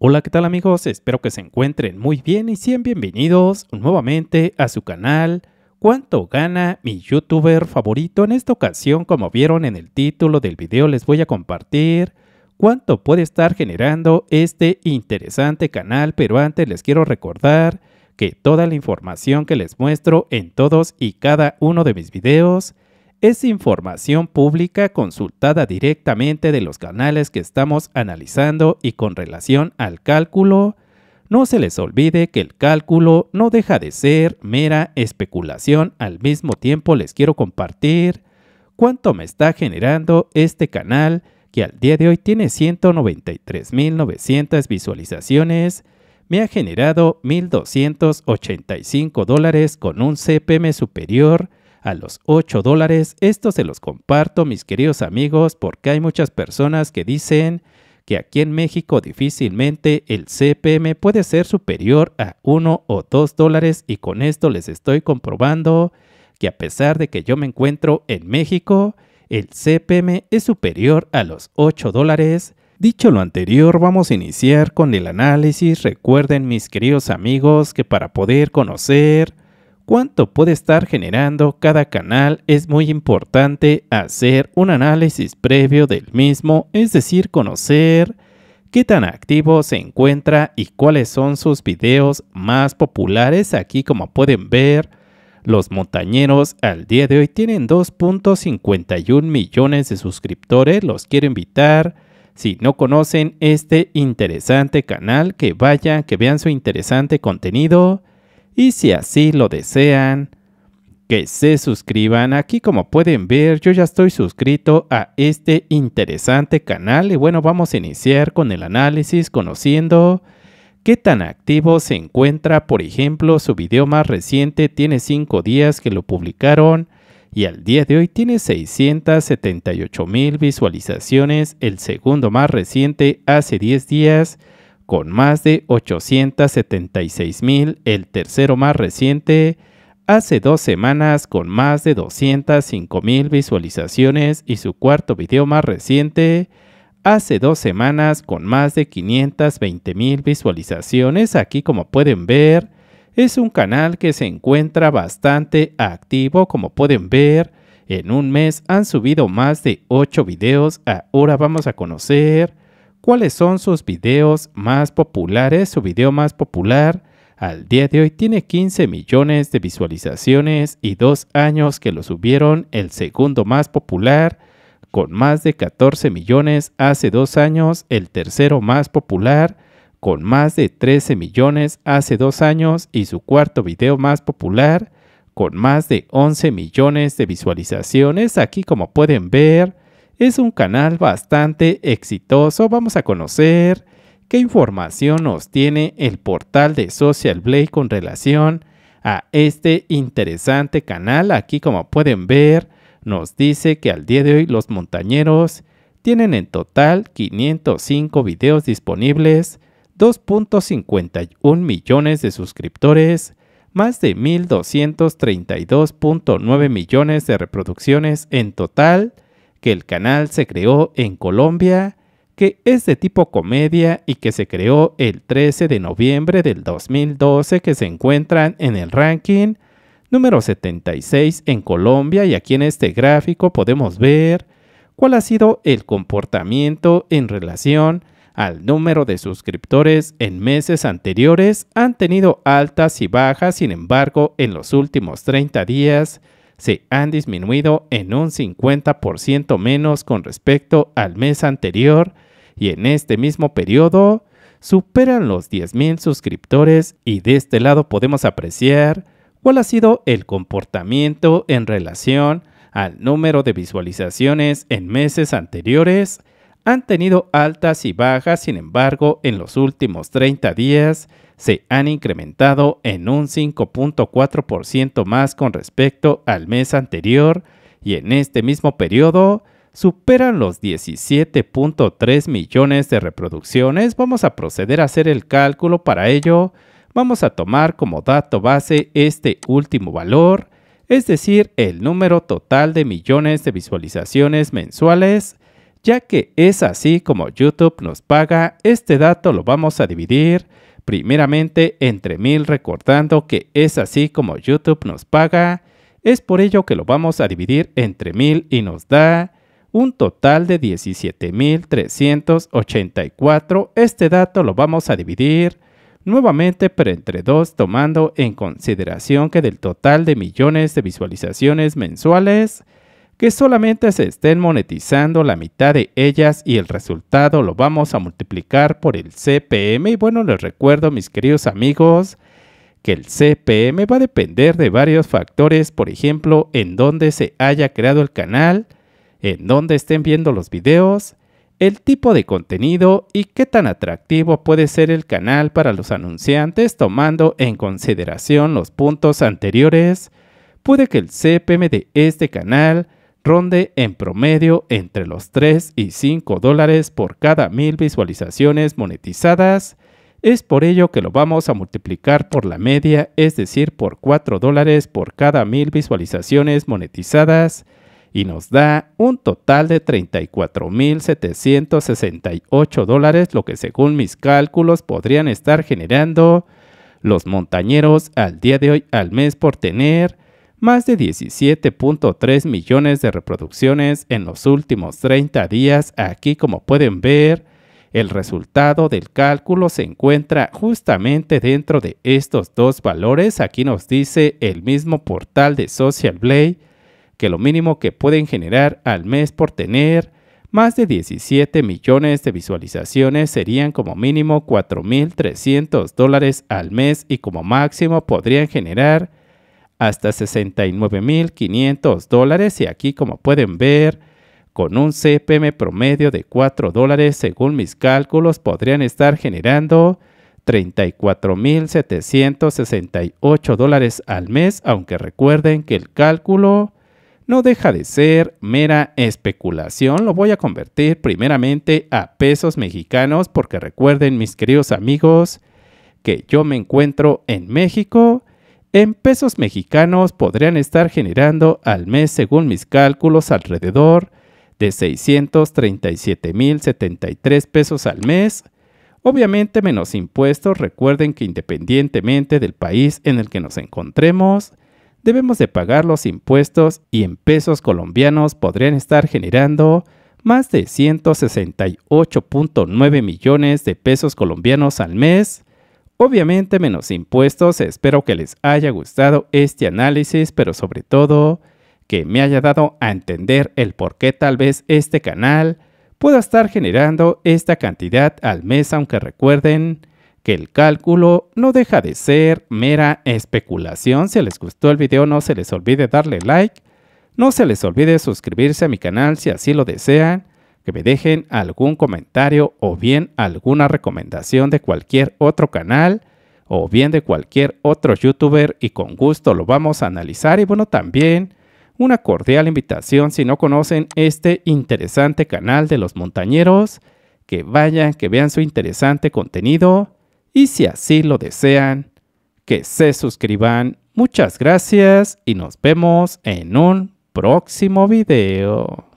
Hola, ¿qué tal amigos? Espero que se encuentren muy bien y sean bienvenidos nuevamente a su canal ¿Cuánto gana mi youtuber favorito? En esta ocasión, como vieron en el título del video, les voy a compartir cuánto puede estar generando este interesante canal, pero antes les quiero recordar que toda la información que les muestro en todos y cada uno de mis videos es información pública consultada directamente de los canales que estamos analizando y con relación al cálculo, no se les olvide que el cálculo no deja de ser mera especulación. Al mismo tiempo les quiero compartir cuánto me está generando este canal que al día de hoy tiene 193.900 visualizaciones. Me ha generado 1.285 dólares con un CPM superior a los 8 dólares. Esto se los comparto, mis queridos amigos, porque hay muchas personas que dicen que aquí en México difícilmente el CPM puede ser superior a 1 o 2 dólares y con esto les estoy comprobando que a pesar de que yo me encuentro en México, el CPM es superior a los 8 dólares. Dicho lo anterior, vamos a iniciar con el análisis. Recuerden mis queridos amigos que para poder conocer cuánto puede estar generando cada canal, es muy importante hacer un análisis previo del mismo, es decir, conocer qué tan activo se encuentra y cuáles son sus videos más populares. Aquí como pueden ver, los montañeros al día de hoy tienen 2.51 millones de suscriptores, los quiero invitar. Si no conocen este interesante canal, que vayan, que vean su interesante contenido y si así lo desean, que se suscriban. Aquí como pueden ver yo ya estoy suscrito a este interesante canal y bueno vamos a iniciar con el análisis conociendo qué tan activo se encuentra. Por ejemplo su video más reciente tiene 5 días que lo publicaron y al día de hoy tiene 678 mil visualizaciones. El segundo más reciente hace 10 días con más de 876 mil, el tercero más reciente, hace dos semanas con más de 205 mil visualizaciones y su cuarto video más reciente, hace dos semanas con más de 520 mil visualizaciones. Aquí como pueden ver, es un canal que se encuentra bastante activo, como pueden ver. En un mes han subido más de 8 videos. Ahora vamos a conocer cuáles son sus videos más populares. Su video más popular al día de hoy tiene 15 millones de visualizaciones y dos años que lo subieron. El segundo más popular con más de 14 millones hace dos años. El tercero más popular con más de 13 millones hace dos años. Y su cuarto video más popular con más de 11 millones de visualizaciones. Aquí como pueden ver es un canal bastante exitoso. Vamos a conocer qué información nos tiene el portal de Social Blade con relación a este interesante canal. Aquí como pueden ver nos dice que al día de hoy los montañeros tienen en total 505 videos disponibles, 2.51 millones de suscriptores, más de 1.232.9 millones de reproducciones en total que el canal se creó en Colombia, que es de tipo comedia y que se creó el 13 de noviembre del 2012 que se encuentran en el ranking número 76 en Colombia y aquí en este gráfico podemos ver cuál ha sido el comportamiento en relación al número de suscriptores en meses anteriores han tenido altas y bajas, sin embargo, en los últimos 30 días se han disminuido en un 50% menos con respecto al mes anterior y en este mismo periodo superan los 10.000 suscriptores y de este lado podemos apreciar cuál ha sido el comportamiento en relación al número de visualizaciones en meses anteriores han tenido altas y bajas, sin embargo, en los últimos 30 días se han incrementado en un 5.4% más con respecto al mes anterior y en este mismo periodo superan los 17.3 millones de reproducciones. Vamos a proceder a hacer el cálculo para ello. Vamos a tomar como dato base este último valor, es decir, el número total de millones de visualizaciones mensuales ya que es así como YouTube nos paga. Este dato lo vamos a dividir primeramente entre mil recordando que es así como YouTube nos paga. Es por ello que lo vamos a dividir entre mil y nos da un total de 17.384. Este dato lo vamos a dividir nuevamente pero entre dos tomando en consideración que del total de millones de visualizaciones mensuales que solamente se estén monetizando la mitad de ellas y el resultado lo vamos a multiplicar por el CPM. Y bueno, les recuerdo, mis queridos amigos, que el CPM va a depender de varios factores, por ejemplo, en dónde se haya creado el canal, en dónde estén viendo los videos, el tipo de contenido y qué tan atractivo puede ser el canal para los anunciantes tomando en consideración los puntos anteriores. Puede que el CPM de este canal ronde en promedio entre los 3 y 5 dólares por cada mil visualizaciones monetizadas. Es por ello que lo vamos a multiplicar por la media, es decir, por 4 dólares por cada mil visualizaciones monetizadas y nos da un total de 34.768 dólares, lo que según mis cálculos podrían estar generando los montañeros al día de hoy al mes por tener más de 17.3 millones de reproducciones en los últimos 30 días. Aquí como pueden ver, el resultado del cálculo se encuentra justamente dentro de estos dos valores. Aquí nos dice el mismo portal de Social Blade que lo mínimo que pueden generar al mes por tener más de 17 millones de visualizaciones serían como mínimo 4.300 dólares al mes y como máximo podrían generar hasta 69.500 dólares y aquí como pueden ver con un CPM promedio de 4 dólares según mis cálculos podrían estar generando 34.768 dólares al mes aunque recuerden que el cálculo no deja de ser mera especulación, lo voy a convertir primeramente a pesos mexicanos porque recuerden mis queridos amigos que yo me encuentro en México en pesos mexicanos podrían estar generando al mes, según mis cálculos, alrededor de 637.073 pesos al mes, obviamente menos impuestos. Recuerden que independientemente del país en el que nos encontremos, debemos de pagar los impuestos y en pesos colombianos podrían estar generando más de 168.9 millones de pesos colombianos al mes, Obviamente menos impuestos, espero que les haya gustado este análisis, pero sobre todo que me haya dado a entender el por qué tal vez este canal pueda estar generando esta cantidad al mes, aunque recuerden que el cálculo no deja de ser mera especulación. Si les gustó el video no se les olvide darle like, no se les olvide suscribirse a mi canal si así lo desean que me dejen algún comentario o bien alguna recomendación de cualquier otro canal o bien de cualquier otro youtuber y con gusto lo vamos a analizar y bueno también una cordial invitación si no conocen este interesante canal de los montañeros, que vayan, que vean su interesante contenido y si así lo desean, que se suscriban. Muchas gracias y nos vemos en un próximo video.